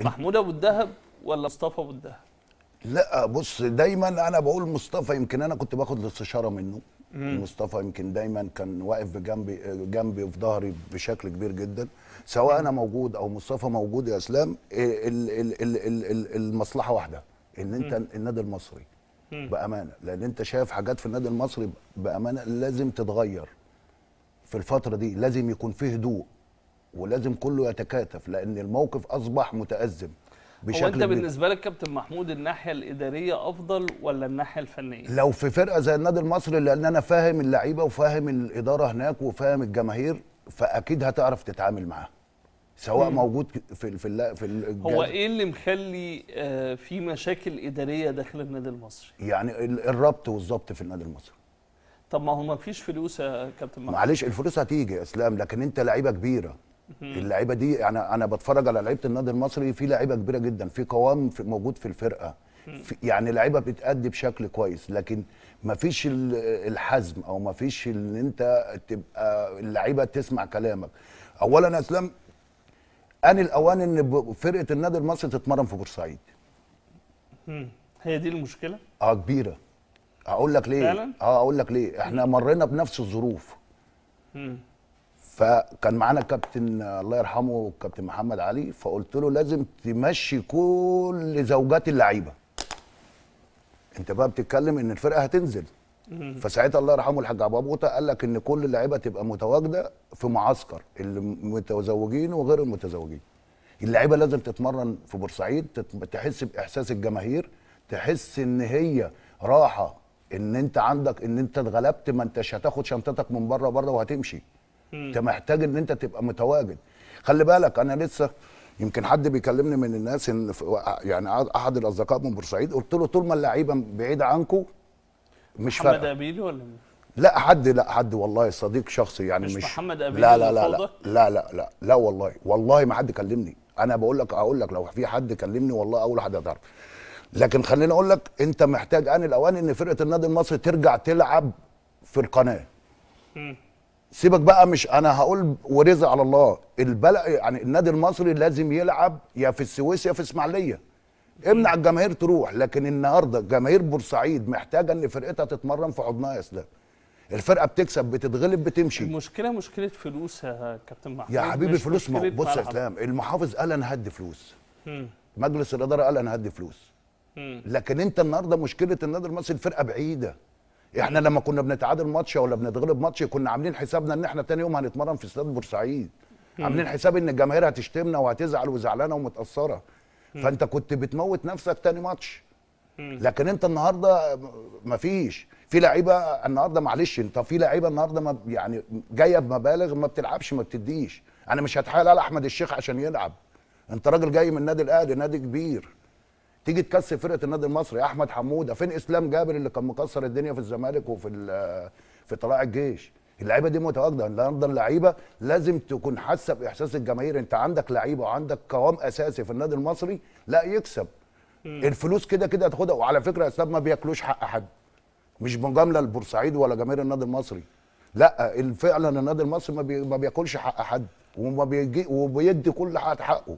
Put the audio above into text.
محمود ابو الدهب ولا مصطفى ابو الدهب لا بص دايما انا بقول مصطفى يمكن انا كنت باخد الاستشاره منه مم. مصطفى يمكن دايما كان واقف جنبي جنبي وفي ظهري بشكل كبير جدا سواء انا موجود او مصطفى موجود يا اسلام إيه، المصلحه واحده ان انت النادي المصري بامانه لان انت شايف حاجات في النادي المصري بامانه لازم تتغير في الفتره دي لازم يكون فيه هدوء ولازم كله يتكاتف لان الموقف اصبح متازم بشكل هو انت بالنسبه لك كابتن محمود الناحيه الاداريه افضل ولا الناحيه الفنيه؟ لو في فرقه زي النادي المصري لان انا فاهم اللعيبه وفاهم الاداره هناك وفاهم الجماهير فاكيد هتعرف تتعامل معاها. سواء مم. موجود في في في الجهاز. هو ايه اللي مخلي آه، في مشاكل اداريه داخل النادي المصري؟ يعني الربط والظبط في النادي المصري طب ما هو ما فيش فلوس يا كابتن محمود معلش الفلوس هتيجي يا اسلام لكن انت لعيبه كبيره اللعيبه دي انا انا بتفرج على لعيبه النادي المصري في لعيبه كبيره جدا في قوام في موجود في الفرقه في يعني لعيبه بتأدي بشكل كويس لكن ما فيش الحزم او ما فيش ان انت تبقى اللعيبه تسمع كلامك اولا اسلام ان الاوان ان فرقه النادي المصري تتمرن في بورسعيد هي دي المشكله اه كبيره اقول لك ليه فعلا؟ اه اقول لك ليه احنا مرينا بنفس الظروف فكان معانا كابتن الله يرحمه كابتن محمد علي فقلت له لازم تمشي كل زوجات اللعيبه انت بقى بتتكلم ان الفرقه هتنزل فساعتها الله يرحمه الحاج عبابوطه قال لك ان كل اللعيبه تبقى متواجده في معسكر المتزوجين وغير المتزوجين اللعيبه لازم تتمرن في بورسعيد تحس باحساس الجماهير تحس ان هي راحه ان انت عندك ان انت اتغلبت ما انتش هتاخد شنطتك من بره بره وهتمشي انت محتاج ان انت تبقى متواجد خلي بالك انا لسه يمكن حد بيكلمني من الناس ان يعني احد الاصدقاء من بورسعيد قلت له طول ما اللعيبه بعيده عنكم مش فارقه محمد ابيدي ولا لا حد لا حد والله صديق شخصي يعني مش, مش محمد ابيدي لا لا, لا لا لا لا لا لا والله والله ما حد كلمني انا بقول لك اقول لك لو في حد كلمني والله اول حد هتعرف لكن خليني اقول لك انت محتاج ان الاوان ان فرقه النادي المصري ترجع تلعب في القناه سيبك بقى مش انا هقول ورزق على الله البلد يعني النادي المصري لازم يلعب يا في السويس يا في اسماعيليه امنع الجماهير تروح لكن النهارده جماهير بورسعيد محتاجه ان فرقتها تتمرن في حضنها يا اسلام الفرقه بتكسب بتتغلب بتمشي المشكله مشكله فلوس يا كابتن محمود يا حبيبي فلوس ما بص يا اسلام المحافظ قال انا هدي فلوس م. مجلس الاداره قال انا هدي فلوس م. لكن انت النهارده مشكله النادي المصري الفرقه بعيده احنا لما كنا بنتعادل ماتش ولا بنتغلب ماتش كنا عاملين حسابنا ان احنا تاني يوم هنتمرن في استاد بورسعيد عاملين حساب ان الجماهير هتشتمنا وهتزعل وزعلانه ومتاثره فانت كنت بتموت نفسك تاني ماتش لكن انت النهارده مفيش في لعيبه النهارده معلش انت في لعيبه النهارده ما يعني جايه بمبالغ ما بتلعبش ما بتديش انا مش هتحايل على احمد الشيخ عشان يلعب انت راجل جاي من النادي الاهلي نادي كبير تيجي تكسر فرقه النادي المصري احمد حموده فين اسلام جابر اللي كان مكسر الدنيا في الزمالك وفي في طلائع الجيش اللعيبه دي متواجده النهارده اللعيبه لازم تكون حاسه باحساس الجماهير انت عندك لعيبه وعندك قوام اساسي في النادي المصري لا يكسب م. الفلوس كده كده هتاخدها وعلى فكره اسلام ما بياكلوش حق حد مش مجامله لبورسعيد ولا جماهير النادي المصري لا فعلا النادي المصري ما, ما بياكلش حق حد وما بيجي وبيدي كل حد حقه